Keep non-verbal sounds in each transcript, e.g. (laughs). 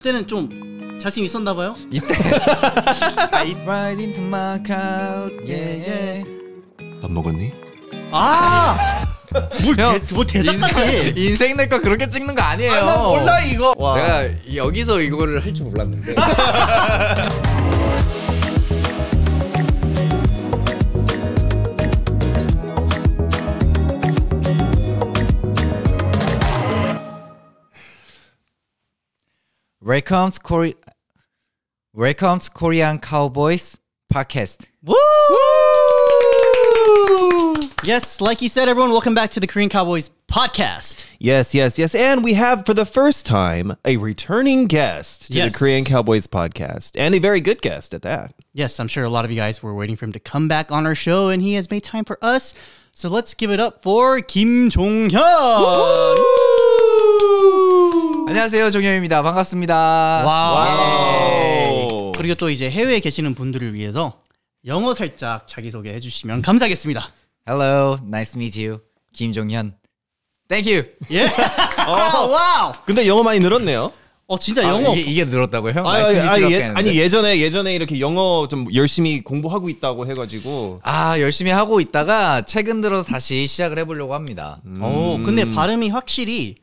그때는 좀 자신 있었나 봐요? 이때 y e a h yeah. 예, 예. 밥 먹었니? 아! (laughs) 뭘, 뭐 대사까지 인생 내거 그렇게 찍는 거 아니에요. 아, 나 몰라 이거. 와. 내가 여기서 이거를 할 줄 몰랐는데. (laughs) Welcome to Welcome to Korean Cowboys podcast. Woo! Woo! Yes, like you said, everyone, welcome back to the Korean Cowboys podcast. Yes, yes, yes. And we have, for the first time, a returning guest to yes. the Korean Cowboys podcast, and a very good guest at that. Yes, I'm sure a lot of you guys were waiting for him to come back on our show, and he has made time for us. So let's give it up for Kim Jong Hyun. 안녕하세요 종현입니다. 반갑습니다. 예. 와우. 그리고 또 이제 해외에 계시는 분들을 위해서 영어 살짝 자기소개 해주시면 감사하겠습니다. Hello, nice to meet you. 김종현. Thank you. 예. 어, 아, 와우. 근데 영어 많이 늘었네요. 어 진짜 영어 아, 이게, 이게 늘었다고요? 아, 아 예, 아니, 아니, 예, 아니 예전에 예전에 이렇게 영어 좀 열심히 공부하고 있다고 해가지고 아 열심히 하고 있다가 최근 들어서 다시 시작을 해보려고 합니다. 음. 오 어, 근데 발음이 확실히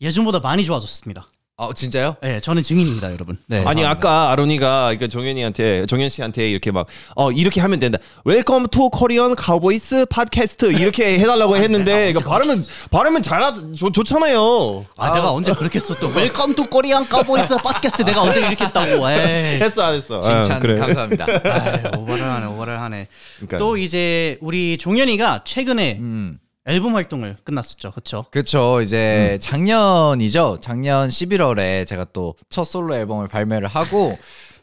예전보다 많이 좋아졌습니다. 아 진짜요? 네, 저는 증인입니다, 여러분. 네. 네. 아니 아까 아론이가 그러니까 정현이한테 정현 씨한테 이렇게 막 어 이렇게 하면 된다. 웰컴 투 코리언 카우보이스 팟캐스트 이렇게 해달라고 아, 네. 했는데 그러니 아, 발음은 발음은 잘 좋, 좋잖아요. 아, 아, 내가 언제 그렇게 했어 또 웰컴 투 코리언 카우보이스 팟캐스트 내가 언제 이렇게 했다고. 에이. 예. (laughs) 했어 안 했어. 칭찬 아, 그래. 감사합니다. (laughs) 아이, 오버를 하네 오버를 하네. 그러니까. 또 이제 우리 종현이가 최근에 음. 앨범 활동을 끝났었죠. 그렇죠? 그렇죠. 이제 음. 작년이죠. 작년 11월에 제가 또 첫 솔로 앨범을 발매를 하고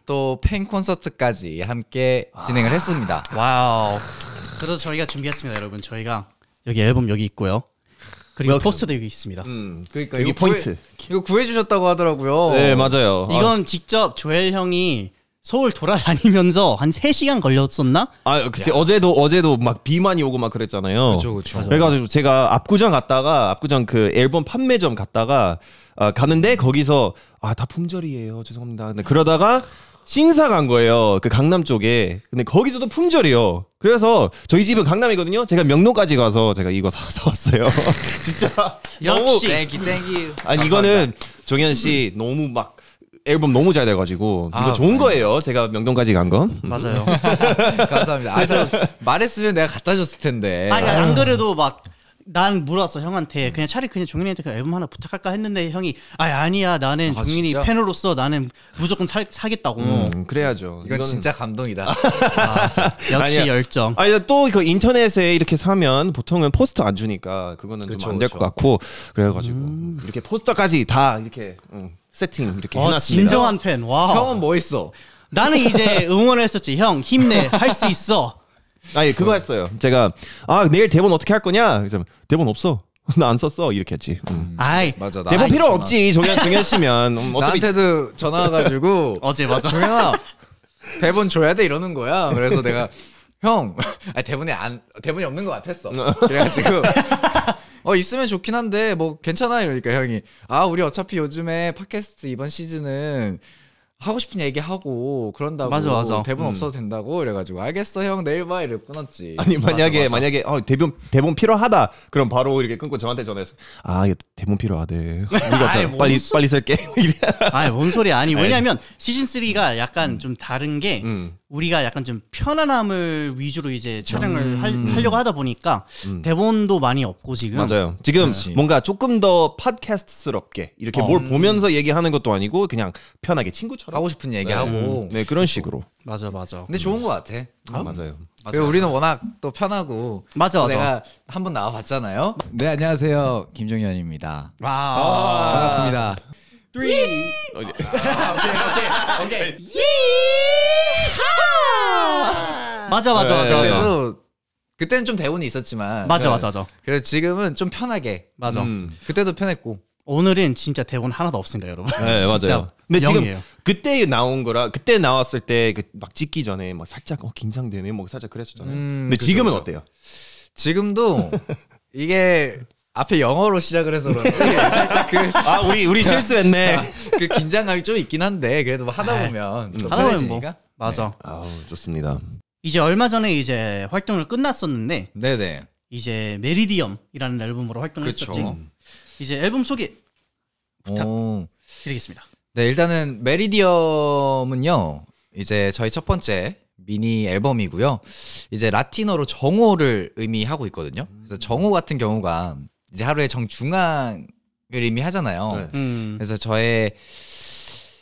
또 팬 콘서트까지 함께 아. 진행을 했습니다. 와우. 그래서 저희가 준비했습니다, 여러분. 저희가 여기 앨범 여기 있고요. 그리고 뭐, 포스터도 여기 있습니다. 음, 그러니까 여기 이거 포인트. 구해, 이거 구해주셨다고 하더라고요. 네, 맞아요. 이건 직접 조엘 형이 서울 돌아다니면서 한 3시간 걸렸었나? 아, 그치. 야. 어제도 어제도 막 비만이 오고 막 그랬잖아요. 그렇죠. 그렇죠. 그래 가지고 제가 압구정 갔다가 압구정 그 앨범 판매점 갔다가 아, 가는데 거기서 아, 다 품절이에요. 죄송합니다. 근데 그러다가 신사 간 거예요. 그 강남 쪽에. 근데 거기서도 품절이요. 그래서 저희 집은 강남이거든요. 제가 명동까지 가서 제가 이거 사서 왔어요. (laughs) 진짜. 역시. 너무... 땡기, 땡기. 아니, 감사합니다. 이거는 종현 씨 너무 막 앨범 너무 잘 돼가지고 이거 아, 좋은 맞아요. 네. 거예요. 제가 명동까지 간 건. 음. 맞아요. (laughs) 감사합니다. 그래서 아, 말했으면 내가 갖다 줬을 텐데. 아, 아니 안 음. 그래도 막. 난 물었어 형한테 그냥 차라리 그냥 종현이한테 그 앨범 하나 부탁할까 했는데 형이 아 아니야 나는 아, 종현이 진짜? 팬으로서 나는 무조건 사, 사겠다고 음, 그래야죠 이건, 이건 진짜 감동이다 (laughs) 아, 역시 아니야. 열정 아 또그 인터넷에 이렇게 사면 보통은 포스터 안 주니까 그거는 좀 안 될 것 같고 그래가지고 음. 이렇게 포스터까지 다 이렇게 음. 세팅 이렇게 와, 아, 해놨습니다. 진정한 팬. 와. 형은 뭐 했어? 나는 이제 (laughs) 응원을 했었지. 형 힘내. 할 수 있어. 아니 예, 그거 했어요. 제가 아 내일 대본 어떻게 할 거냐? 그래서 대본 없어. (laughs) 나 안 썼어 이렇게 했지. 음. 음. 아이 맞아. 나 대본 필요 없지 종현 종현 씨면 음, 나한테도 전화 가지고 (laughs) 어제 맞아. 종현아 대본 줘야 돼 이러는 거야. 그래서 내가 형 아니, 대본에 안 대본이 없는 것 같았어. 그래가지고 어 있으면 좋긴 한데 뭐 괜찮아 이러니까 형이 아 우리 어차피 요즘에 팟캐스트 이번 시즌은 하고 싶은 얘기 하고 그런다고 맞아, 맞아. 대본 음. 없어도 된다고 이래가지고 알겠어 형 내일 봐 이래 끊었지 아니 만약에 맞아, 만약에 어, 대본 대본 필요하다 그럼 바로 이렇게 끊고 저한테 전화해서 아 이거 대본 필요하대 (laughs) 아이, 빨리 소... 빨리 쓸게 (laughs) 아뭔 소리 아니 왜냐하면 시즌 3가 약간 음. 좀 다른 게 음. 우리가 약간 좀 편안함을 위주로 이제 촬영을 음. 할, 하려고 하다 보니까 음. 대본도 많이 없고 지금 맞아요. 지금 그렇지. 뭔가 조금 더 팟캐스트스럽게 이렇게 어. 뭘 음. 보면서 얘기하는 것도 아니고 그냥 편하게 친구처럼 하고 싶은 네. 얘기하고 음. 네 그런 식으로 맞아 맞아. 근데 좋은 것 같아. 아, 맞아요. 맞아. 그 우리는 워낙 또 편하고 맞아, 맞아. 내가 한번 나와봤잖아요. 네 안녕하세요 김종현입니다. 와. 아. 반갑습니다. three. Okay. 아, 오케이 오케이 오케이. 예하. 맞아 맞아 맞아 맞아. 네, 그때도 그때는 좀 대본이 있었지만 맞아 네. 맞아 맞아. 그래서 지금은 좀 편하게. 맞아. 음. 그때도 편했고. 오늘은 진짜 대본 하나도 없으니까 여러분. 네, 맞아요. 근데 지금 그때 나온 거라 그때 나왔을 때막 그 찍기 전에 막 살짝 어, 긴장되네, 뭐 살짝 그랬었잖아요. 음, 근데 그쵸. 지금은 어때요? 지금도 (laughs) 이게 앞에 영어로 시작을 해서 그런지 (laughs) 네, 살짝 그아 우리 우리 실수했네 그 긴장감이 좀 있긴 한데 그래도 뭐 하다 아, 보면 좀 하다 보면 뭐 맞아. 네. 아우 좋습니다. 이제 얼마 전에 이제 활동을 끝났었는데 네네 이제 메리디엄이라는 앨범으로 활동을 그쵸. 했었지. 이제 앨범 소개 부탁 드리겠습니다. 네 일단은 메리디엄은요 이제 저희 첫 번째 미니 앨범이고요 이제 라틴어로 정오를 의미하고 있거든요 그래서 정오 같은 경우가 이제 하루의 정중앙을 의미하잖아요. 네. 음. 그래서 저의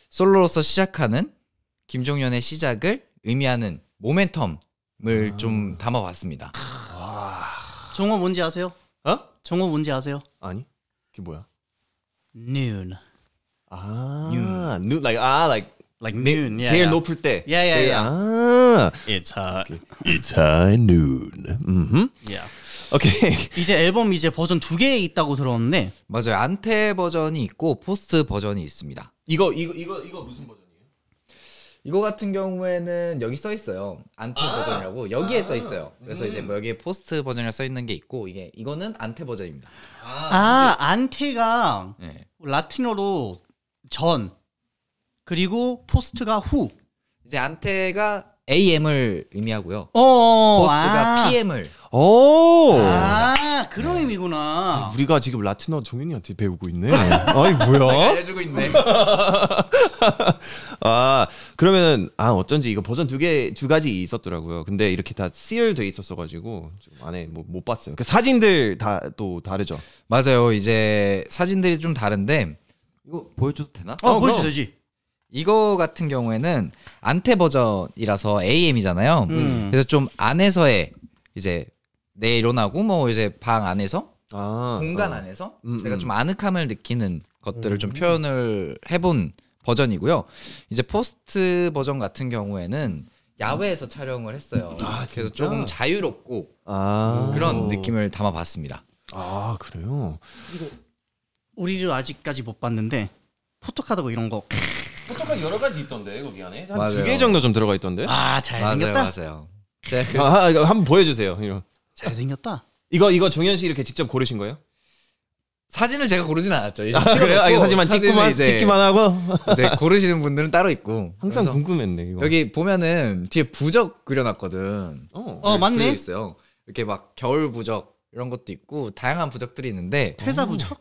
솔로로서 시작하는 김종현의 시작을 의미하는 모멘텀을 아. 좀 담아봤습니다. 정호 뭔지 아세요? 어? 정호 뭔지 아세요? 아니 그게 뭐야? Noon. 아, noon, noon like 아, like like noon. 제일 yeah. 높을 때. Yeah, yeah, 제일, yeah. 아, it's hot. Okay. It's high noon. Mm-hmm. Yeah. 오케이. (laughs) 이제 앨범 이제 버전 두 개 있다고 들었는데. 맞아요. 안테 버전이 있고 포스트 버전이 있습니다. 이거 이거 이거 이거 무슨 버전이에요? 이거 같은 경우에는 여기 써 있어요. 안테 아~ 버전이라고 여기에 아~ 써 있어요. 그래서 음. 이제 뭐 여기에 포스트 버전이라 써 있는 게 있고 이게 이거는 안테 버전입니다. 아, 아 네. 안테가 네. 라틴어로 전 그리고 포스트가 후. 이제 안테가 AM을 의미하고요. 어, 어, 어. 버스트가 아 PM을. 오. 아 그런 네. 의미구나. 우리가 지금 라틴어 정윤이한테 배우고 있네. (laughs) 아이 뭐야? 알려주고 아, 있네. (laughs) 아 그러면은 아 어쩐지 이거 버전 두 개 두 가지 있었더라고요. 근데 이렇게 다 s 돼 있었어가지고 안에 뭐못 봤어요. 그 사진들 다 또 다르죠. 맞아요. 이제 사진들이 좀 다른데 이거 보여줘도 되나? 어, 어 보여줘도 되지. 이거 같은 경우에는 안테 버전이라서 AM이잖아요. 음. 그래서 좀 안에서의 이제 내 일어나고 뭐 이제 방 안에서 아, 공간 아. 안에서 음, 음, 제가 좀 아늑함을 느끼는 것들을 음. 좀 표현을 해본 버전이고요. 이제 포스트 버전 같은 경우에는 야외에서 촬영을 했어요. 아, 그래서 조금 자유롭고 아. 그런 느낌을 담아봤습니다. 아 그래요? 이거 우리를 아직까지 못 봤는데 포토카드 뭐 이런 거 (laughs) 포토카 여러 가지 있던데 거기 안에 한두요개 정도 좀 들어가 있던데. 아 잘생겼다. 맞아요. (laughs) 아, 제 아, 한번 보여주세요. 이거. 잘생겼다. 이거 이거 종현 씨 이렇게 직접 고르신 거예요? 사진을 제가 고르진 않았죠. 아, 그래요? 아, 이거 사진만 찍고만 이제, 찍기만 하고 (laughs) 이제 고르시는 분들은 따로 있고. 항상 궁금했네 이거. 여기 보면은 뒤에 부적 그려놨거든. 어. 네, 어, 맞네. 있어요. 이렇게 막 겨울 부적 이런 것도 있고 다양한 부적들이 있는데 퇴사 부적?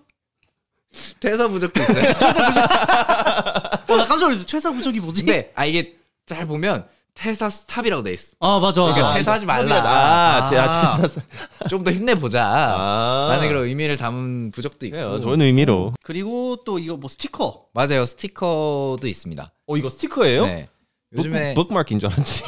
퇴사 부족도 있어요. (laughs) 어, 나 깜짝 놀랐어. 퇴사 부적이 뭐지? 근아 이게 잘 보면 퇴사 스탑이라고 돼 있어. 아 맞아. 그러니까 아 퇴사하지 말라. 아, 아, 아, 퇴사. 좀더 힘내보자. 아. 라는 그런 의미를 담은 부적도 있고. 예, 좋은 의미로. 그리고 또 이거 뭐 스티커. 맞아요. 스티커도 있습니다. 어 이거 스티커예요? 네. 요즘에 북마킹줄 알았지.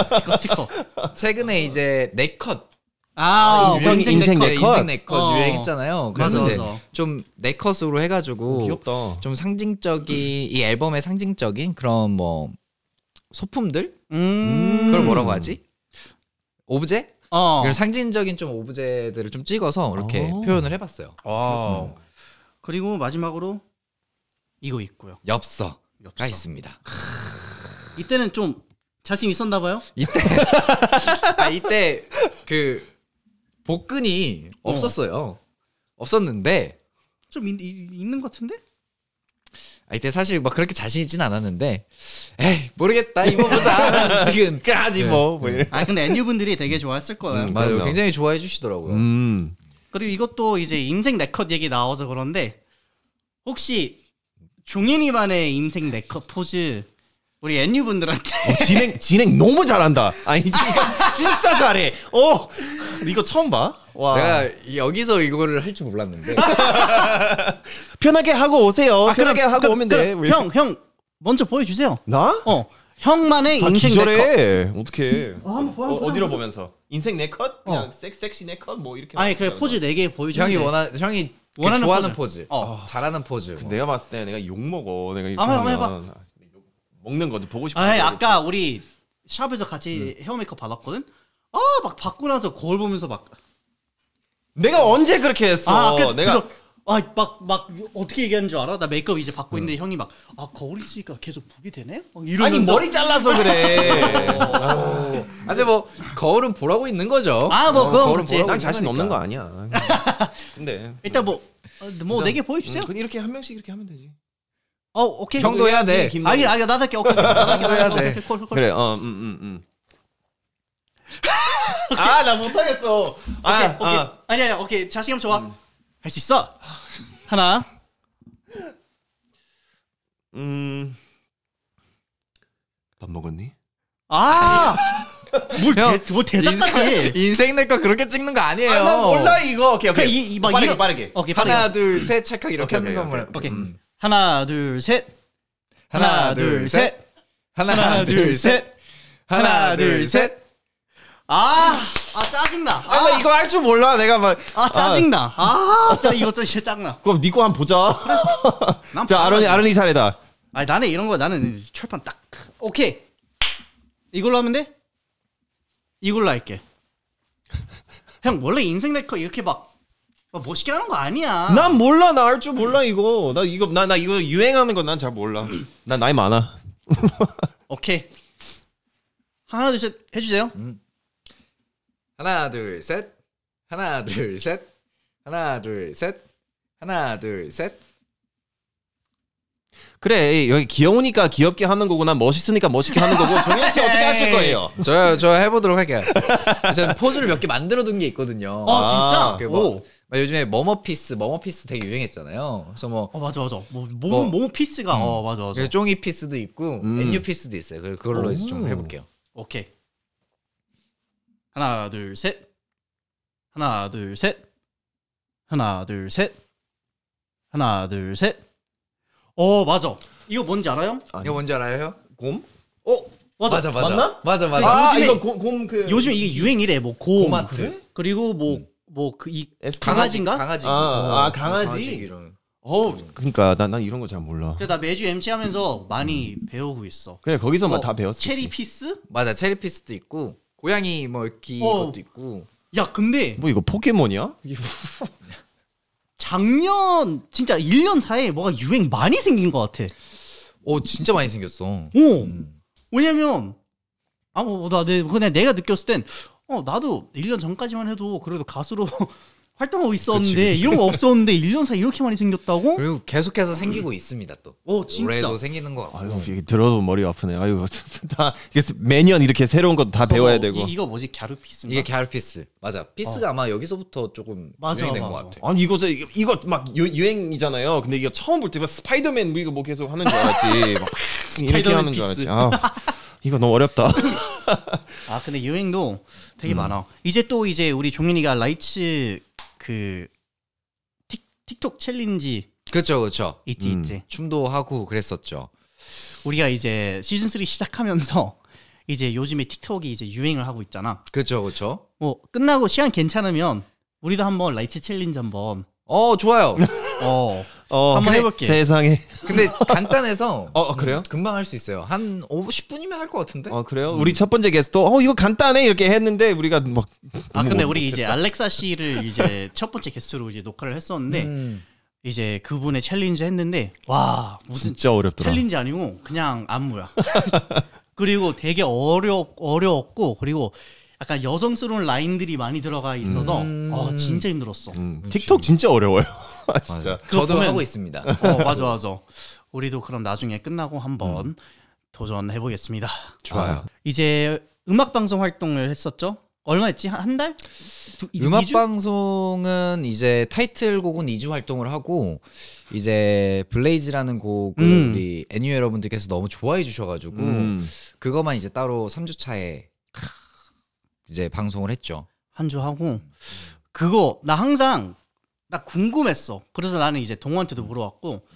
(laughs) 스티커 스티커. 최근에 이제 네컷 아, 아 어, 인생, 인생, 인 컷, 인생 네컷 어. 유행했잖아요. 그래서 맞아, 맞아. 이제 좀 네컷으로 해가지고 어, 귀엽다. 좀 상징적인 이 앨범의 상징적인 그런 뭐 소품들 음. 그걸 뭐라고 하지? 오브제? 어. 그런 상징적인 좀 오브제들을 좀 찍어서 이렇게 어. 표현을 해봤어요. 어. 그리고 마지막으로 이거 있고요. 엽서 엽서. 있습니다. 이때는 좀 자신 있었나 봐요. 이때 (laughs) 아, 이때 그 복근이 어. 없었어요. 없었는데 좀 있, 있는 것 같은데? 아, 이때 사실 막 그렇게 자신 있진 않았는데 에이 모르겠다 입어보자 (laughs) 지금 까지 뭐, 뭐 네. 이래. 아 근데 NU 분들이 되게 좋아했을 거예요. 음, 맞아요. 굉장히 좋아해 주시더라고요. 음. 그리고 이것도 이제 인생 네컷 얘기 나와서 그런데 혹시 종현이만의 인생 네컷 포즈 우리 엔유 분들한테 어, 진행 진행 너무 잘한다. 아니 진짜, 잘해. 어 이거 처음 봐. 와. 내가 여기서 이거를 할 줄 몰랐는데 (laughs) 편하게 하고 오세요. 아, 편하게 그럼, 하고 그럼, 오면 그럼, 돼. 형형 형 먼저 보여주세요. 나? 어 형만의 아, 인생 내컷 어떻게 어, 어 디로 보면서 인생 내컷 어. 그냥 섹, 섹시 내컷뭐 이렇게 아니 그 포즈 네 개 보여줘 형이 원하 형이 그 원하는 좋아하는 포즈, 포즈. 어. 잘하는 포즈 내가 봤을 때 내가 욕 먹어 내가 이렇게 아, 해 해봐. 먹는 것도 보고 싶어. 아, 예, 아까 우리 샵에서 같이 네. 헤어 메이크업 받았거든. 아, 막 받고 나서 거울 보면서 막 내가 언제 그렇게 했어? 아, 아 내가 아막막 막 어떻게 얘기하는 줄 알아? 나 메이크업 이제 받고 있는데 형이 막아 거울 있으니까 계속 보게 되네? 이러면서 아니 머리 잘라서 그래. (laughs) 아, 근데 뭐 거울은 보라고 있는 거죠. 아, 뭐그 거울은 보라고 난 자신 없는 거 아니야. (laughs) 근데 일단 뭐 어, 뭐 내게 보여주세요. 음, 이렇게 한 명씩 이렇게 하면 되지. 어 오케이 형도 해야 돼. 아니 아니 나도 게 오케이. 어, 나도 해야 돼. 그래 어음음 음. 음, 음. (laughs) 아나 못하겠어. 아, 오케이 아, 오케이 아. 아니 아니 오케이 자신감 좋아. 음. 할수 있어. 하나. 음. 밥 먹었니? 아. (laughs) 뭘뭐 대사까지 인생 내 거 그렇게 찍는 거 아니에요. 아, 몰라 이거. 오케이 그러니까 오케이. 이, 이, 빠르게, 이런, 빠르게. 오케이 하나 둘셋 찰칵 이렇게 오케이, 하는 거면. 오케이. 오케이. 오케이. 음. 하나 둘 셋. 하나 둘 셋. 하나 둘 셋. 하나 둘 셋. 아, 아 짜증나. 아, 아 이거 할 줄 몰라. 내가 막 아 짜증나. 아, 짜 아! 이거 진짜 짜증나. 그럼 니거 네 한번 보자. 자, 아론이 아론이 차례다. 아니 나는 이런 거 나는 철판 딱. 오케이. 이걸로 하면 돼? 이걸로 할게. 형 원래 인생 네커 이렇게 막 멋있게 뭐, 뭐 하는 거 아니야. 난 몰라 나할줄 몰라 이거. 나 이거 나 나 이거 유행하는 건 난 잘 몰라. 난 나이 많아. (laughs) 오케이. 하나 둘 셋 해주세요. 음. 하나 둘 셋. 하나 둘 셋. 하나 둘 셋. 하나 둘 셋. 그래 여기 귀여우니까 귀엽게 하는 거고 난 멋있으니까 멋있게 하는 거고 정현 씨 어떻게 하실 (laughs) 거예요? 저요 저 해보도록 할게요. 저는 포즈를 몇 개 만들어둔 게 있거든요. 아 진짜? 아, 뭐 오. 요즘에 머머피스, 머머피스 되게 유행했잖아요. 그래서 뭐. 어, 맞아, 맞아. 뭐, 몸, 뭐, 몸피스가, 음. 어, 맞아, 맞아. 종이 피스도 있고, 음. n 피스도 있어요. 그걸 로 이제 좀 해볼게요. 오케이. 하나, 둘, 셋. 하나, 둘, 셋. 하나, 둘, 셋. 하나, 둘, 셋. 어, 맞아. 이거 뭔지 알아요? 아니. 이거 뭔지 알아요? 곰? 어? 맞아, 맞아, 맞아. 맞나? 맞아, 맞아. 그러니까 아, 요즘에, 이거 곰, 곰 그. 요즘 이게 유행이래. 뭐, 곰. 곰아트. 그래? 그리고 뭐, 음. 뭐그이 강아지인가? 강아지. 아, 어, 아 강아지. 어, 어, 그러니까 난, 난 이런 거 잘 몰라. 근데 나 매주 MC 하면서 많이 배우고 있어. 그래 거기서 어, 다 배웠어. 체리 피스? 맞아, 체리 피스도 있고 고양이 뭐 이렇게 어. 것도 있고. 야, 근데 뭐 이거 포켓몬이야? 뭐 작년 진짜 1년 사이에 뭐가 유행 많이 생긴 것 같아. 어, 진짜 많이 생겼어. 오, 어. 음. 왜냐면 아뭐나 그냥 내가 느꼈을 땐어 나도 1년 전까지만 해도 그래도 가수로 (laughs) 활동하고 있었는데 그치, 그치. 이런 거 (laughs) 없었는데 1년 사이 이렇게 많이 생겼다고? 그리고 계속해서 생기고 있습니다 또. 오 어, 진짜. 올해도 생기는 거. 아유 이게 들어도 머리 아프네. 아유 (laughs) 다 매년 이렇게 새로운 것도 다 배워야 뭐, 되고. 이, 거 뭐지 갸르피스? 이게 갸르피스 맞아. 피스가 어. 아마 여기서부터 조금 유행된 것 같아. 아니 이거 저 이거, 이거 막 유, 행이잖아요 근데 이거 처음 볼때 스파이더맨 뭐 이거 뭐 계속 하는 줄 알았지. 막 스파이더맨 이렇게 하는 줄 알았지. 아, 이거 너무 어렵다. 아 근데 유행도 되게 음. 많아. 이제 또 이제 우리 종현이가 라이츠 그 틱, 틱톡 챌린지. 그렇죠, 그렇죠. 있지, 음, 있지. 춤도 하고 그랬었죠. 우리가 이제 시즌 3 시작하면서 (laughs) 이제 요즘에 틱톡이 이제 유행을 하고 있잖아. 그렇죠, 그렇죠. 뭐 끝나고 시간 괜찮으면 우리도 한번 라이츠 챌린지 한번. 어, 좋아요. (laughs) 어. 어, 한번 해볼게. 세상에. 근데 간단해서 (laughs) 어, 어, 그래요? 음, 금방 할 수 있어요. 한 5, 0분이면할 것 같은데. 어 그래요? 우리 첫 번째 게스트 어 이거 간단해 이렇게 했는데 우리가 막 아 근데 뭐 우리 이제 알렉사 씨를 이제 첫 번째 게스트로 이제 녹화를 했었는데 음. 이제 그분의 챌린지 했는데 와 무슨 진짜 어렵더라. 챌린지 아니고 그냥 안무야. (laughs) 그리고 되게 어려 어려웠고 그리고 약간 여성스러운 라인들이 많이 들어가 있어서 음. 어, 진짜 힘들었어. 음. 틱톡 진짜 어려워요. (laughs) 아, 진짜. 저도 보면, 하고 있습니다. 어, 맞아 맞아. 우리도 그럼 나중에 끝나고 한번 음. 도전해 보겠습니다. 좋아요. 아, 이제 음악 방송 활동을 했었죠? 얼마 였지한 달? 두, 음악 2주? 방송은 이제 타이틀곡은 2주 활동을 하고 이제 블레이즈라는 곡을 음. 우리 애니 여러분들께서 너무 좋아해 주셔가지고 음. 그거만 이제 따로 3주 차에 이제 방송을 했죠. 한 주 하고 그거 나 항상 나 궁금했어. 그래서 나는 이제 동호한테도 물어봤고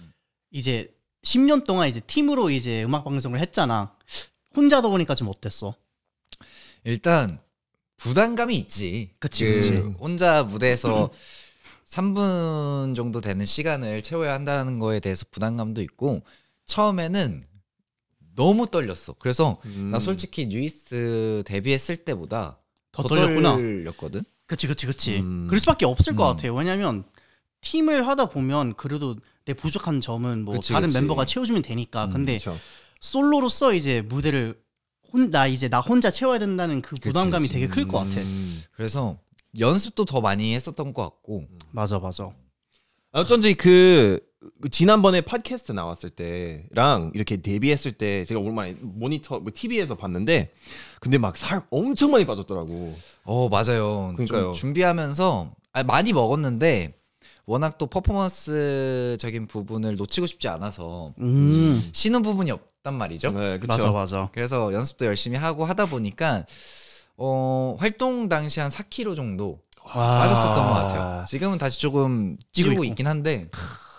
이제 10년 동안 이제 팀으로 이제 음악 방송을 했잖아. 혼자 다 보니까 좀 어땠어? 일단 부담감이 있지. 그치, 그 그치. 혼자 무대에서 3분 (laughs) 정도 되는 시간을 채워야 한다는 거에 대해서 부담감도 있고 처음에는 너무 떨렸어. 그래서 음. 나 솔직히 뉴이스 데뷔했을 때보다 더떨렸구나 렸거든 그치 그치 그치. 음. 그럴 수밖에 없을 음. 것 같아요. 왜냐면 팀을 하다 보면 그래도 내 부족한 점은 뭐 그치, 다른 그치. 멤버가 채워주면 되니까. 음, 근데 그쵸. 솔로로서 이제 무대를 혼나 이제 나 혼자 채워야 된다는 그 부담감이 그치, 되게 클것 음. 같아. 그래서 연습도 더 많이 했었던 것 같고. 맞아 맞아. 아, 어쩐지 그, 그, 지난번에 팟캐스트 나왔을 때랑 이렇게 데뷔했을 때 제가 오랜만에 모니터 뭐 TV에서 봤는데 근데 막 살 엄청 많이 빠졌더라고. 어 맞아요. 그러니까요. 준비하면서 아 많이 먹었는데 워낙 또 퍼포먼스적인 부분을 놓치고 싶지 않아서 음. 쉬는 부분이 없단 말이죠. 네, 그쵸? 맞아 맞아. 그래서 연습도 열심히 하고 하다 보니까 어, 활동 당시 한 4kg 정도 빠졌었던 것 같아요. 지금은 다시 조금 찌고 있긴 한데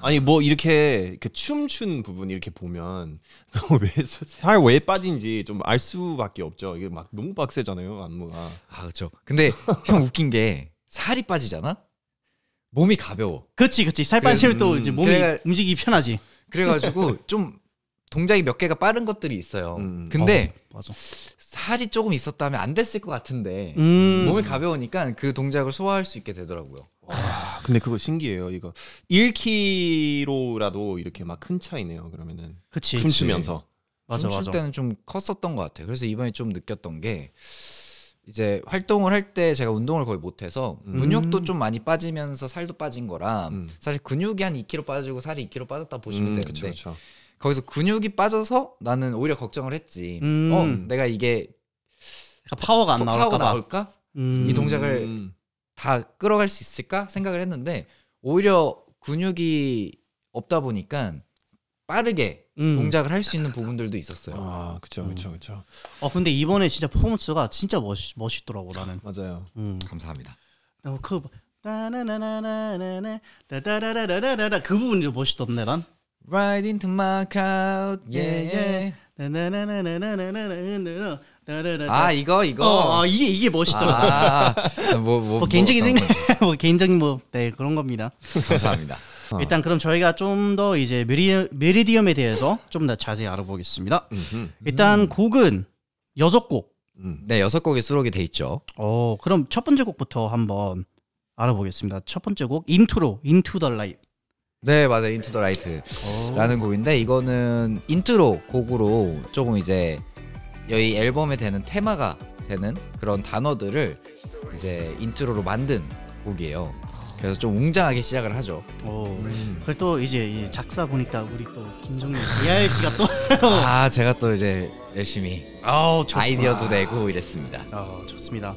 아니 뭐 이렇게 그 춤춘 부분 이렇게 보면 왜살왜 (laughs) 빠진지 좀 알 수밖에 없죠. 이게 막 너무 빡세잖아요 안무가. 아 그렇죠. 근데 형 웃긴 게 살이 빠지잖아. 몸이 가벼워. 그렇지 그렇지 살 빠지면 그, 음, 또 이제 몸이 그래, 움직이기 편하지. 그래가지고 좀 동작이 몇 개가 빠른 것들이 있어요. 음. 음. 근데 어, 살이 조금 있었다면 안 됐을 것 같은데 음. 몸이 가벼우니까 그 동작을 소화할 수 있게 되더라고요. 아, 근데 그거 신기해요. 이거 1kg라도 이렇게 막 큰 차이네요. 그러면은 그치, 춤추면서 맞아, 춤출 맞아. 때는 좀 컸었던 것 같아요. 그래서 이번에 좀 느꼈던 게 이제 활동을 할 때 제가 운동을 거의 못해서 음. 근육도 음. 좀 많이 빠지면서 살도 빠진 거라 음. 사실 근육이 한 2kg 빠지고 살이 2kg 빠졌다 보시면 음, 되는데 그쵸, 그쵸. 거기서 근육이 빠져서 나는 오히려 걱정을 했지. 음. 어, 내가 이게 그러니까 파워가 안 그 나올까? 파워가 나올까? 음. 이 동작을 음. 다 끌어갈 수 있을까 생각을 했는데 오히려 근육이 없다 보니까 빠르게 음. 동작을 할 수 있는 부분들도 있었어요. 아, 그쵸, 음. 그쵸, 그쵸. 아, 근데 이번에 진짜 퍼포먼스가 진짜 멋 멋있더라고 나는. 맞아요. 음. 감사합니다. 어, 그 나나나나나나 다다라라라라라 그 부분이 멋있던데 난. r i g h into my cloud, 예, yeah, 예. yeah. 아 이거 이거 어, 이게 이게 멋있더라. 아, 뭐, 뭐, 뭐 개인적인 뭐, 생각, 뭐 개인적인 뭐네 그런 겁니다. 감사합니다. 어. 일단 그럼 저희가 좀 더 이제 메리, 메리디엄에 대해서 좀 더 자세히 알아보겠습니다. 일단 곡은 여섯 곡. 네 여섯 곡이 수록이 돼 있죠. 어 그럼 첫 번째 곡부터 한번 알아보겠습니다. 첫 번째 곡 인트로 인투 더 라이트. 네 맞아요 인투 더 라이트라는 곡인데 이거는 인트로 곡으로 조금 이제 여기 앨범에 되는 테마가 되는 그런 단어들을 이제 인트로로 만든 곡이에요. 그래서 좀 웅장하게 시작을 하죠. 오. 음. 그래 또 이제 작사 보니까 우리 또김종민 이하일 씨가 또 아 (laughs) 제가 또 이제 열심히 아우, 아이디어도 내고 이랬습니다. 아, 좋습니다.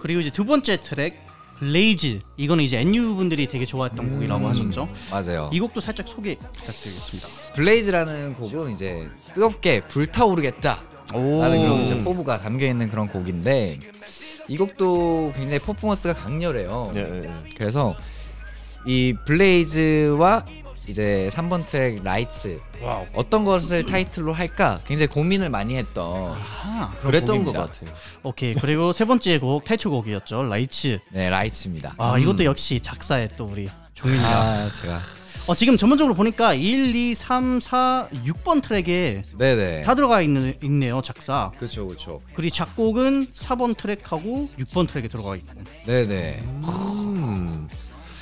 그리고 이제 두 번째 트랙 레이즈 이거는 이제 NU 분들이 되게 좋아했던 음, 곡이라고 하셨죠. 맞아요. 이 곡도 살짝 소개 부탁드리겠습니다. 블레이즈라는 곡은 이제 뜨겁게 불타오르겠다 라는 그런 이제 포부가 담겨 있는 그런 곡인데 이 곡도 굉장히 퍼포먼스가 강렬해요. 예, 예, 예. 그래서 이 블레이즈와 이제 3번 트랙 라이츠 와우. 어떤 것을 타이틀로 할까 굉장히 고민을 많이 했던 아, 그랬던 곡입니다. 것 같아요. 오케이 그리고 세 번째 곡 타이틀곡이었죠 라이츠. 네 라이츠입니다. 아 음. 이것도 역시 작사의 또 우리 종민이가 아, 제가 어, 지금 전문적으로 보니까 1, 2, 3, 4, 6번 트랙에 네네. 다 들어가 있는, 있네요 작사. 그렇죠, 그렇죠. 그리고 작곡은 4번 트랙하고 6번 트랙에 들어가 있고. 네네. 음.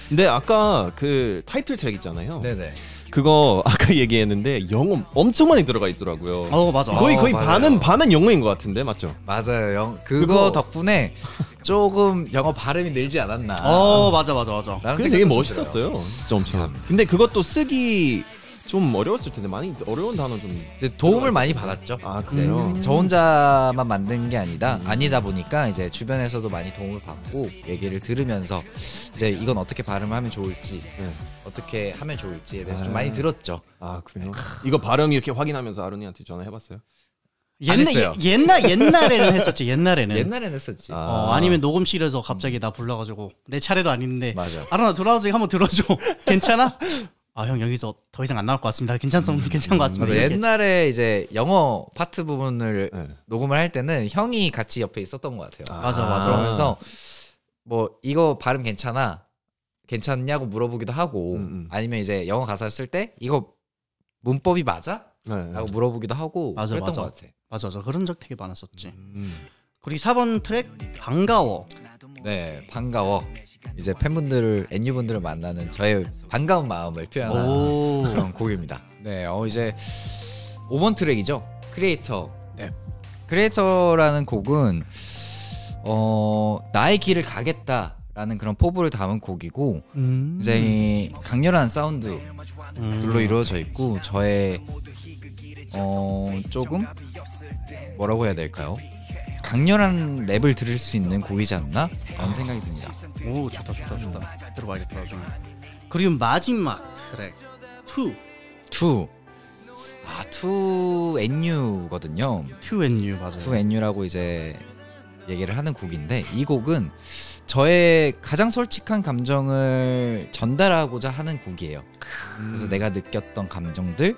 근데 아까 그 타이틀 트랙 있잖아요. 네네. 그거 (laughs) 아까 얘기했는데 영어 엄청 많이 들어가 있더라고요. 어 맞아. 거의 어, 거의 어, 반은 반은 영어인 것 같은데 맞죠? 맞아요. 영 그거, 그거... 덕분에 조금 영어 발음이 늘지 않았나. 어 맞아 맞아 맞아. 근데 되게 멋있었어요. 진짜 엄청. 근데 그것도 쓰기 좀 어려웠을 텐데 많이 어려운 단어 좀 이제 도움을 많이 받았죠. 아 그래요. 음. 저 혼자만 만든 게 아니다 음. 아니다 보니까 이제 주변에서도 많이 도움을 받고 얘기를 들으면서 이제 이건 어떻게 발음하면 좋을지 네. 어떻게 하면 좋을지에 대해서 좀 아. 많이 들었죠. 아 그래요. 아, 이거 발음 이렇게 확인하면서 아론이한테 전화해봤어요. 옛날 했 옛날 옛날에는 했었죠. 옛날에는. 옛날에는 했었지. 아. 어, 아니면 녹음실에서 갑자기 나 불러가지고 내 차례도 아닌데. 맞아. 아나 돌아와서 한번 들어줘. (laughs) 괜찮아? 아형 여기서 더 이상 안 나올 것 같습니다. 괜찮성 음, 괜찮은 것 같습니다. 맞아, 옛날에 이제 영어 파트 부분을 네. 녹음을 할 때는 형이 같이 옆에 있었던 것 같아요. 아, 맞아 맞아. 그러면서 뭐 이거 발음 괜찮아 괜찮냐고 물어보기도 하고 음, 음. 아니면 이제 영어 가사 쓸 때 이거 문법이 맞아? 네, 네. 라고 물어보기도 하고 맞아, 그랬던 맞아. 것 같아. 맞아 맞아 그런 적 되게 많았었지. 음. 그리고 4번 트랙 반가워. 뭐 네 반가워 이제 팬분들을 NU 분들을 만나는 저의 반가운 마음을 표현한 그런 곡입니다. 네, 어 이제 5번 트랙이죠. 크리에이터. 네. 크리에이터라는 곡은 어 나의 길을 가겠다라는 그런 포부를 담은 곡이고 음. 굉장히 강렬한 사운드 둘로 음. 이루어져 있고 저의 어 조금 뭐라고 해야 될까요? 강렬한 랩을 들을 수 있는 곡이지 않나? 라는 생각이 듭니다. 오 좋다 좋다 좋다 들어봐야겠다 나 그리고 마지막 트랙 2 2 아, 2NU거든요. 2NU 맞아요. 2NU라고 이제 얘기를 하는 곡인데 이 곡은 저의 가장 솔직한 감정을 전달하고자 하는 곡이에요. 그래서 음. 내가 느꼈던 감정들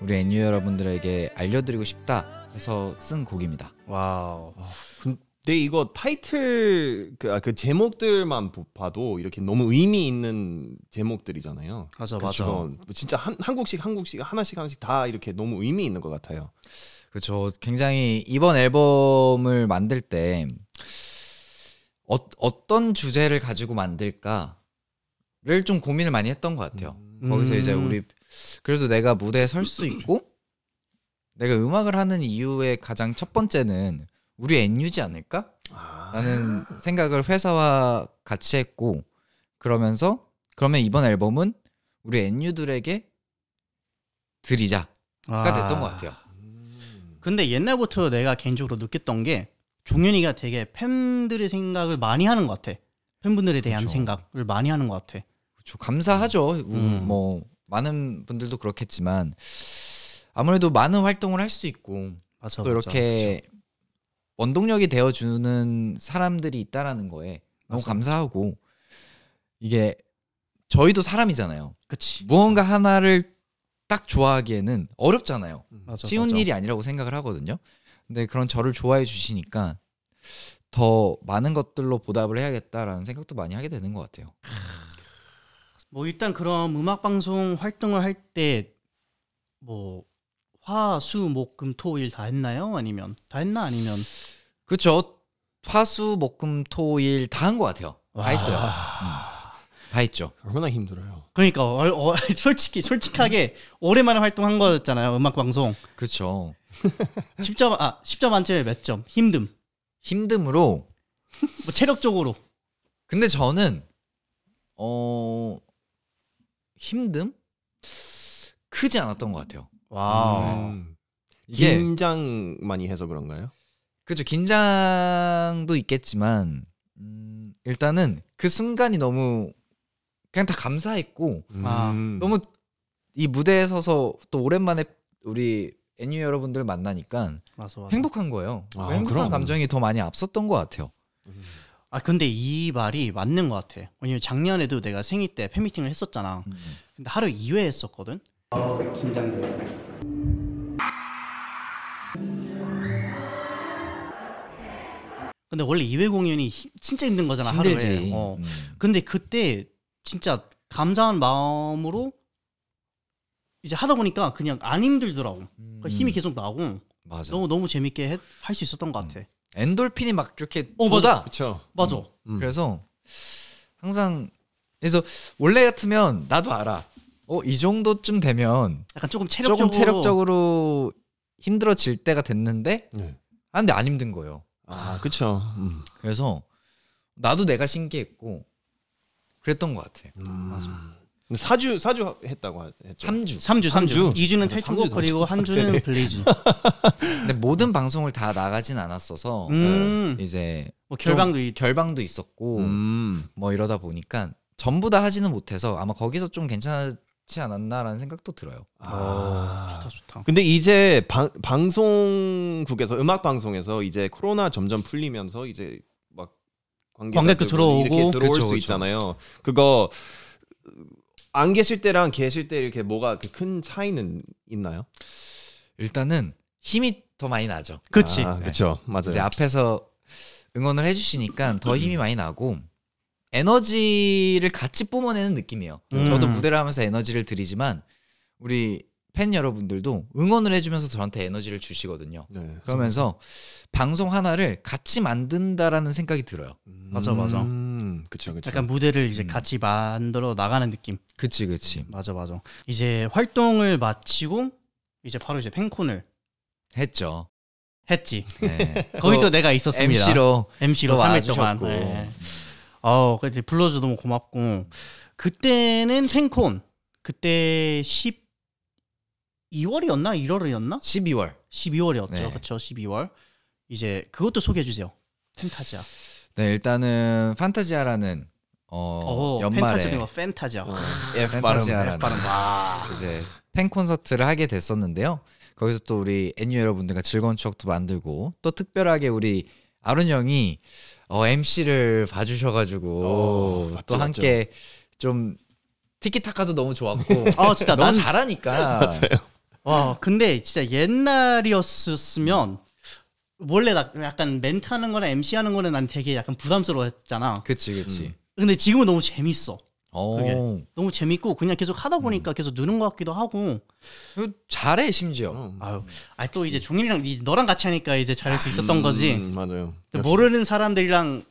우리 NU 여러분들에게 알려드리고 싶다. 해서 쓴 곡입니다. 와우. 어. 근데 이거 타이틀 그, 아, 그 제목들만 봐도 이렇게 너무 의미 있는 제목들이잖아요. 맞아 맞아. 뭐 진짜 한, 한국식 한국식 하나씩 하나씩 다 이렇게 너무 의미 있는 것 같아요. 그렇죠. 굉장히 이번 앨범을 만들 때 어, 어떤 주제를 가지고 만들까를 좀 고민을 많이 했던 것 같아요. 음. 거기서 이제 음. 우리 그래도 내가 무대에 설 수 있고 내가 음악을 하는 이유의 가장 첫 번째는 우리 NU지 않을까? 라는 아... 생각을 회사와 같이 했고 그러면서 그러면 이번 앨범은 우리 NU들에게 드리자가 아... 됐던 것 같아요. 음. 근데 옛날부터 내가 개인적으로 느꼈던 게 종현이가 되게 팬들의 생각을 많이 하는 것 같아. 팬분들에 대한 그쵸. 생각을 많이 하는 것 같아. 그렇죠. 감사하죠. 음. 음. 뭐 많은 분들도 그렇겠지만 아무래도 많은 활동을 할 수 있고 맞아, 또 이렇게 맞아. 원동력이 되어주는 사람들이 있다라는 거에 너무 감사하고 이게 저희도 사람이잖아요. 그치. 무언가 하나를 딱 좋아하기에는 어렵잖아요. 음, 맞아, 쉬운 맞아. 일이 아니라고 생각을 하거든요. 근데 그런 저를 좋아해 주시니까 더 많은 것들로 보답을 해야겠다라는 생각도 많이 하게 되는 것 같아요. 뭐 일단 그런 음악 방송 활동을 할때뭐 화, 수, 목, 금, 토, 일다 했나요? 아니면 다 했나? 아니면 그렇죠. 화, 수, 목, 금, 토, 일다 한 것 같아요. 와. 다 했어요. 음. 다 했죠. 얼마나 힘들어요. 그러니까 어, 어, (laughs) 솔직히 솔직하게 오랜만에 활동한 거잖아요 음악 방송. 그렇죠. 10점 아 10점 만점에 몇 점? 힘듦. 힘듦으로 뭐 체력적으로. 근데 저는 어 힘듦 크지 않았던 것 같아요. 와. 음. 이게 긴장 많이 해서 그런가요? 그죠 긴장도 있겠지만 음, 일단은 그 순간이 너무 그냥 다 감사했고 음. 아. 너무 이 무대에 서서 또 오랜만에 우리 애니 여러분들 만나니까 맞아, 맞아. 행복한 거예요. 아, 행복한 그럼. 감정이 더 많이 앞섰던 것 같아요. 아 근데 이 말이 맞는 것 같아. 왜냐면 작년에도 내가 생일 때 팬미팅을 했었잖아. 음. 근데 하루 2회 했었거든. 어, 긴장돼요. 근데 원래 2회 공연이 힘- 진짜 힘든 거잖아 하루에. 어. 음. 근데 그때 진짜 감사한 마음으로 이제 하다 보니까 그냥 안 힘들더라고. 그러니까 음. 힘이 계속 나고 맞아. 너무 너무 재밌게 할 수 있었던 것 음. 같아. 엔돌핀이 막 이렇게 어, 맞아. 그렇죠. 맞아. 음. 그래서 항상 그래서 원래 같으면 나도 알아. 어, 이 정도쯤 되면 약간 조금 체력적으로, 조금 체력적으로 힘들어질 때가 됐는데 네. 아, 근데 안 힘든 거예요. 아, 그렇죠. 음. 그래서 나도 내가 신기했고 그랬던 것 같아. 음. 맞아. 사주 사주 했다고 했죠. 3주. 3주 3주. 2주는 탈출곡 거리고 한 주는 블리즈. 근데 모든 방송을 다 나가진 않았어서 음. 이제 뭐 결방도 있... 결방도 있었고 음. 뭐 이러다 보니까 전부 다 하지는 못해서 아마 거기서 좀 괜찮아 좋지 않았나라는 생각도 들어요. 아, 아, 좋다 좋다. 근데 이제 방, 방송국에서 음악 방송에서 이제 코로나 점점 풀리면서 이제 막 관객도 들어오고 이렇게 들어올 그쵸, 수 있잖아요. 그거 안 계실 때랑 계실 때 이렇게 뭐가 큰 차이는 있나요? 일단은 힘이 더 많이 나죠. 그렇지. 아, 그렇죠. 맞아요. 이제 앞에서 응원을 해주시니까 더 힘이 많이 나고 에너지를 같이 뿜어내는 느낌이에요. 음. 저도 무대를 하면서 에너지를 드리지만 우리 팬 여러분들도 응원을 해주면서 저한테 에너지를 주시거든요. 네, 그러면서 맞아. 방송 하나를 같이 만든다라는 생각이 들어요. 음. 맞아 맞아. 그쵸, 그쵸. 약간 무대를 이제 음. 같이 만들어 나가는 느낌. 그치 그치. 맞아 맞아. 이제 활동을 마치고 이제 바로 이제 팬콘을 했죠. 했지. 네. (laughs) 거기 또 내가 있었습니다. MC로 MC로 3일 동안. 네. 어, 그때 그러니까 불러줘서 너무 고맙고 그때는 팬콘 그때 1 2월이었나 1월이었나? 12월. 12월이었죠. 네. 그렇죠. 12월. 이제 그것도 소개해 주세요. 펜타지아. 네, 일단은 판타지아라는 어, 오, 어, 연말에 펜타지아, 네, 펜타지아. 어, (laughs) F 발음, F 아. 이제 팬 콘서트를 하게 됐었는데요. 거기서 또 우리 애니 여러분들과 즐거운 추억도 만들고 또 특별하게 우리 아론 형이 어, MC를 봐주셔가지고 어, 맞죠, 또 함께 맞죠. 좀 티키타카도 너무 좋았고 (laughs) 아 진짜 너무 난... 잘하니까 맞아요. 와 근데 진짜 옛날이었으면 원래 나 약간 멘트 하는 거나 MC 하는 거는 난 되게 약간 부담스러웠잖아. 그치 그치. 음. 근데 지금은 너무 재밌어. 그게 어. 너무 재밌고 그냥 계속 하다 보니까 음. 계속 느는 것 같기도 하고 잘해 심지어 음. 아유 아, 또 이제 종일이랑 너랑 같이 하니까 이제 잘할 수 있었던 음, 거지 맞아요 모르는 사람들이랑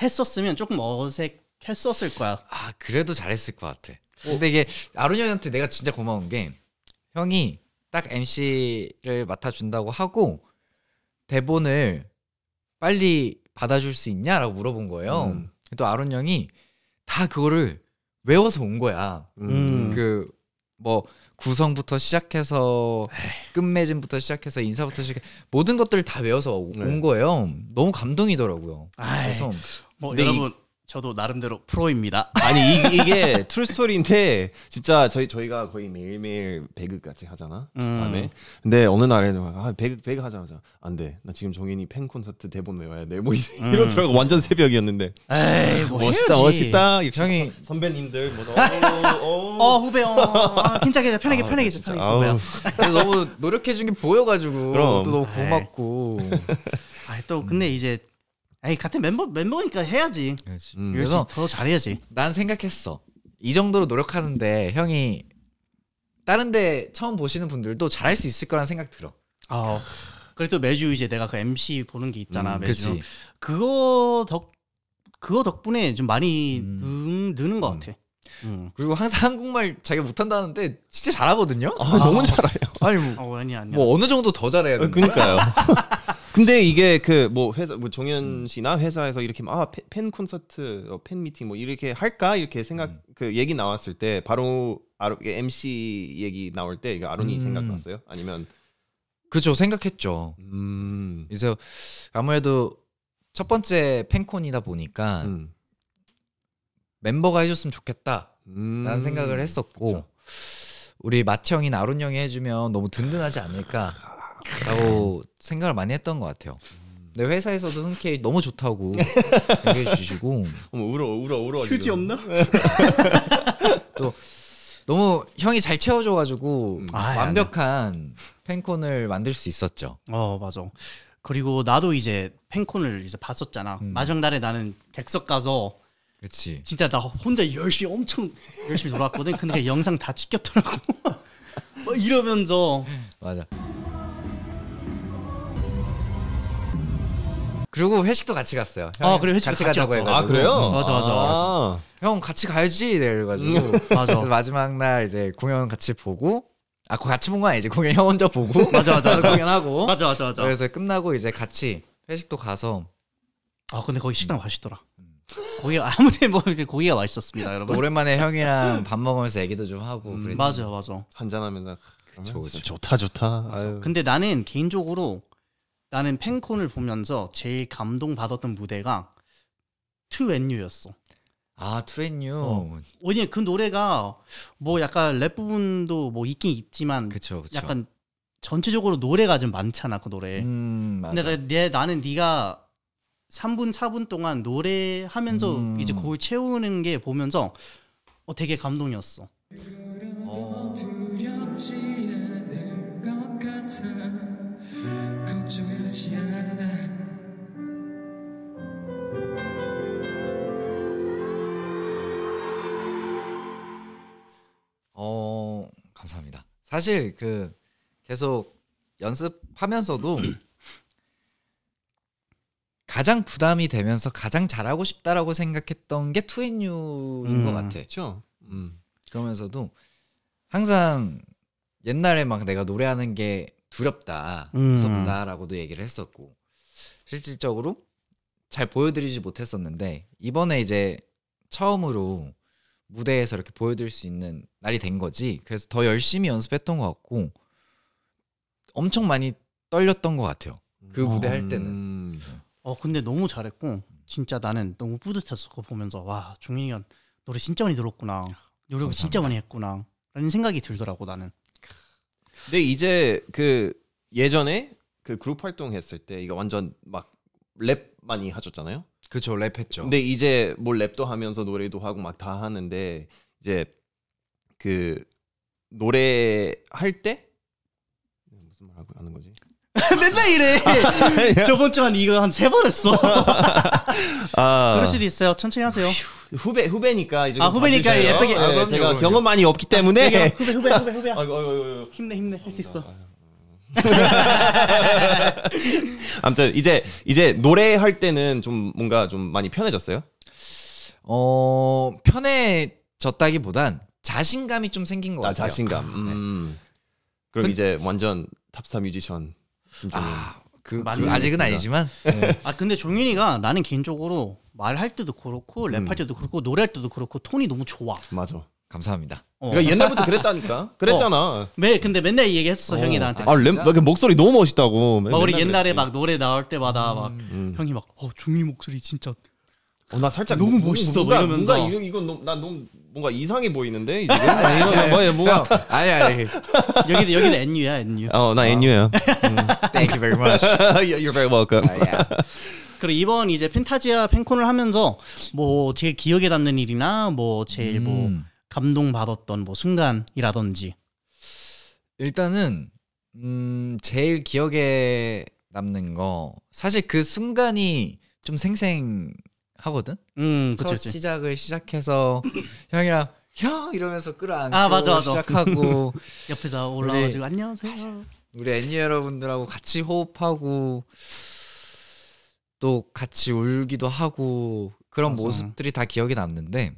했었으면 조금 어색했었을 거야 아 그래도 잘했을 것 같아 어. 근데 이게 아론 형한테 내가 진짜 고마운 게 형이 딱 MC를 맡아준다고 하고 대본을 빨리 받아줄 수 있냐라고 물어본 거예요 음. 또 아론 형이 다 그거를 외워서 온 거야. 음. 그뭐 구성부터 시작해서 끝맺음부터 시작해서 인사부터 시작 모든 것들을 다 외워서 온 네. 거예요. 너무 감동이더라고요. 아이, 그래서 뭐 여러분 저도 나름대로 프로입니다. (laughs) 아니 이, 게 트루스토리인데 진짜 저희 저희가 거의 매일매일 배그 같이 하잖아. 다음에 그 근데 어느 날에는 아 배그 배그 하자마자 안 돼. 나 지금 정인이 팬 콘서트 대본 외워야 돼. 뭐 음. 이러더라고 완전 새벽이었는데. 에이, 뭐 멋있다 해야지. 멋있다. 역시 형이 선배님들 뭐 (laughs) 어, 어, 어, 후배 어, 어, 어. 괜찮아 아 편하게 아, 편하게 진짜 편하 너무 노력해 준 게 보여가지고 또 너무 고맙고. 아또 근데 이제 에이 같은 멤버 멤버니까 해야지. 그렇지. 음. 그래서 더 잘해야지. 난 생각했어. 이 정도로 노력하는데 형이 다른데 처음 보시는 분들도 잘할 수 있을 거란 생각 들어. 아. 어. 그래도 매주 이제 내가 그 MC 보는 게 있잖아 음, 매주. 그거덕 그거 덕분에 좀 많이 음. 는, 는것 음. 같아. 음. 그리고 항상 한국말 자기가 못한다는데 진짜 잘하거든요. 아, 아, 너무 잘해요. 아니 뭐, 어, 아니, 아니, 뭐 어느 정도 더 잘해야 되는 어, 그니까요. (laughs) 근데 이게 그 뭐 회사 뭐 정현 씨나 회사에서 이렇게 막아팬 콘서트 어, 팬 미팅 뭐 이렇게 할까 이렇게 생각 음. 그 얘기 나왔을 때 바로 아로 MC 얘기 나올 때 이거 아론이 음. 생각났어요? 아니면 그죠 생각했죠. 음. 그래서 아무래도 첫 번째 팬콘이다 보니까 음. 멤버가 해줬으면 좋겠다라는 음. 생각을 했었고 그쵸. 우리 마치 형인 아론 형이 해주면 너무 든든하지 않을까. 아, 라고 생각을 많이 했던 것 같아요. 근데 회사에서도 흔쾌히 너무 좋다고 (laughs) 얘기해 주시고 어머 울어 울어 울어 휴지 지금. 없나? (laughs) 또 너무 형이 잘 채워줘가지고 음. 아, 네, 완벽한 네. 팬콘을 만들 수 있었죠. 어 맞아. 그리고 나도 이제 팬콘을 이제 봤었잖아. 음. 마지막 날에 나는 객석 가서 그치. 진짜 나 혼자 열심히 엄청 열심히 돌아거든 근데 영상 다 찍혔더라고. 뭐 (laughs) 이러면서 맞아. 그리고 회식도 같이 갔어요. 아 그래 회식 같이, 같이 갔다고 아, 해가지고. 아 그래요? 응. 어. 맞아 맞아. 아형 같이 가야지 네, 이래가지고 음. (laughs) 맞아. 마지막 날 이제 공연 같이 보고 아 같이 본 건 아니지 공연 형 혼자 보고 (laughs) 맞아 맞아, 맞아. 공연하고 맞아 맞아 맞아. 그래서 끝나고 이제 같이 회식도 가서 아 근데 거기 식당 맛있더라. 고기 음. 아무튼 뭐 고기가 맛있었습니다, 여러분. 오랜만에 형이랑 (laughs) 밥 먹으면서 얘기도 좀 하고 음, 맞아, 맞아. 한잔하면 좋다, 좋다. 아유. 근데 나는 개인적으로 나는 팬콘을 보면서 제일 감동받았던 무대가 투앤유였어. 아, 투앤유. 어. 왜냐면 그 노래가 뭐 약간 랩 부분도 뭐 있긴 있지만 그쵸, 그쵸. 약간 전체적으로 노래가 좀 많잖아, 그 노래. 음, 맞 근데 내, 나는 네가 3분, 4분 동안 노래하면서 음. 이제 곡을 채우는 게 보면서 어, 되게 감동이었어. 어. 어 감사합니다. 사실 그 계속 연습하면서도 (clears throat) 가장 부담이 되면서 가장 잘하고 싶다라고 생각했던 게 투앤유인 음, 것 같아. 그렇죠. 음. 그러면서도 항상 옛날에 막 내가 노래하는 게 두렵다, 음. 무섭다라고도 얘기를 했었고 실질적으로 잘 보여드리지 못했었는데 이번에 이제 처음으로 무대에서 이렇게 보여드릴 수 있는 날이 된 거지. 그래서 더 열심히 연습했던 것 같고 엄청 많이 떨렸던 것 같아요. 그 음. 무대 할 때는. 어 근데 너무 잘했고 진짜 나는 너무 뿌듯했어 그거 보면서 와 종민이 형 노래 진짜 많이 들었구나 노력 진짜 많이 했구나 라는 생각이 들더라고 나는 근데 이제 그 예전에 그 그룹 활동했을 때 이거 완전 막 랩 많이 하셨잖아요. 그쵸 랩했죠. 근데 이제 뭘 뭐 랩도 하면서 노래도 하고 막 다 하는데 이제 그 노래 할 때 무슨 말 하고 하는 거지? (laughs) 맨날 이래. (laughs) 저번 주 한 이거 한 세 번 했어. (laughs) 아. 그럴 수도 있어요. 천천히 하세요. 후배 후배니까 이제 아 후배니까 예쁘게 아, 네, 제가 경험 많이 없기 때문에 아, 후배 후배 후배 후배 아이고, 아이고, 아이고. 힘내 힘내 할 수 있어 아무튼 이제 이제 노래할 때는 좀 뭔가 좀 많이 편해졌어요 어 편해졌다기보단 자신감이 좀 생긴 것 아, 같아요 자신감 네. 음. 네. 그럼 근데, 이제 완전 탑스타 뮤지션 아, 그, 그 아직은 아니지만. 네. 네. 아 근데 종윤이가 나는 개인적으로 말할 때도 그렇고 음. 랩할 때도 그렇고 노래할 때도 그렇고 톤이 너무 좋아. 맞아. 감사합니다. 어. 그러니까 옛날부터 그랬다니까. (laughs) 어. 그랬잖아. 어. 매 근데 맨날 얘기했어 어. 형이 나한테. 아, 아 랩, 목소리 너무 멋있다고. 막 우리 옛날에 그랬지. 막 노래 나올 때마다 음. 막 음. 형이 막 어, 종윤이 목소리 진짜 어, 나 살짝 너무 멋있어. 뭔가, 이러면서 뭔가 이건 너무, 난 너무 뭔가 이상해 보이는데 이제 뭐야 아, 아, 뭐야 뭐, 아, 아니 아니 여기 여기 NU야 NU. 어나 NU야. 어. 음. Thank you very much. (laughs) You're very welcome. Uh, yeah. 그리고 이번 이제 펜타지아 팬콘을 하면서 뭐 제 기억에 남는 일이나 뭐 제일 뭐 음. 뭐 감동 받았던 뭐 순간이라든지 일단은 음 제일 기억에 남는 거 사실 그 순간이 좀 생생 하거든. 음, 첫 그치, 시작을 시작해서 (laughs) 형이랑 형 이러면서 끌어안고 아, 맞아, 맞아. 시작하고 (laughs) 옆에서 올라와가지고 안녕하세요. 우리 애니 여러분들하고 같이 호흡하고 또 같이 울기도 하고 그런 맞아. 모습들이 다 기억에 남는데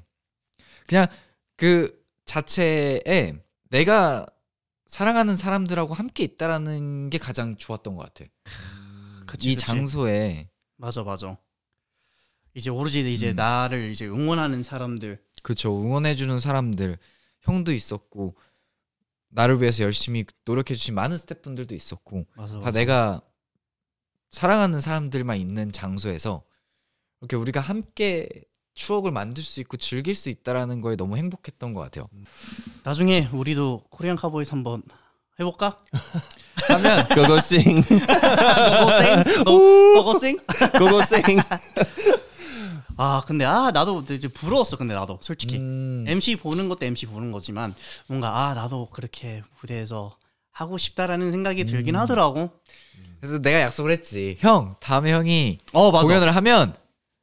그냥 그 자체에 내가 사랑하는 사람들하고 함께 있다라는 게 가장 좋았던 것 같아. 그치, 이 그치. 장소에 맞아 맞아 이제 오로지 이제 음. 나를 이제 응원하는 사람들 그렇죠 응원해주는 사람들 형도 있었고 나를 위해서 열심히 노력해주신 많은 스태프분들도 있었고 맞아, 맞아. 내가 사랑하는 사람들만 있는 장소에서 이렇게 우리가 함께 추억을 만들 수 있고 즐길 수 있다라는 거에 너무 행복했던 것 같아요. 나중에 우리도 코리안 카보이스 한번 해볼까? (laughs) 하면 고고싱 고고싱 고고싱 고고싱 아 근데 아 나도 이제 부러웠어 근데 나도 솔직히 음. MC 보는 것도 MC 보는 거지만 뭔가 아 나도 그렇게 무대에서 하고 싶다라는 생각이 음. 들긴 하더라고. 음. 그래서 내가 약속을 했지. 형 다음에 형이 어, 공연을 하면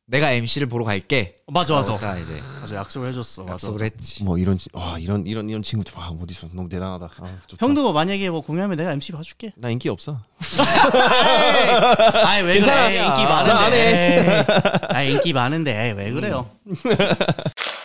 내가 MC를 보러 갈게. 맞아 맞아. 그러니까 이제 맞아 약속을 해줬어. 약속을 했지. 뭐 이런 와 이런 이런 이런 친구들 와 어디서 너무 대단하다. 아, 형도 뭐 만약에 뭐 공연하면 내가 MC 봐줄게. 나 인기 없어. (laughs) 아이 왜 그래? 아, 인기 많은데. 아 인기 많은데 왜 그래요? 음. (laughs)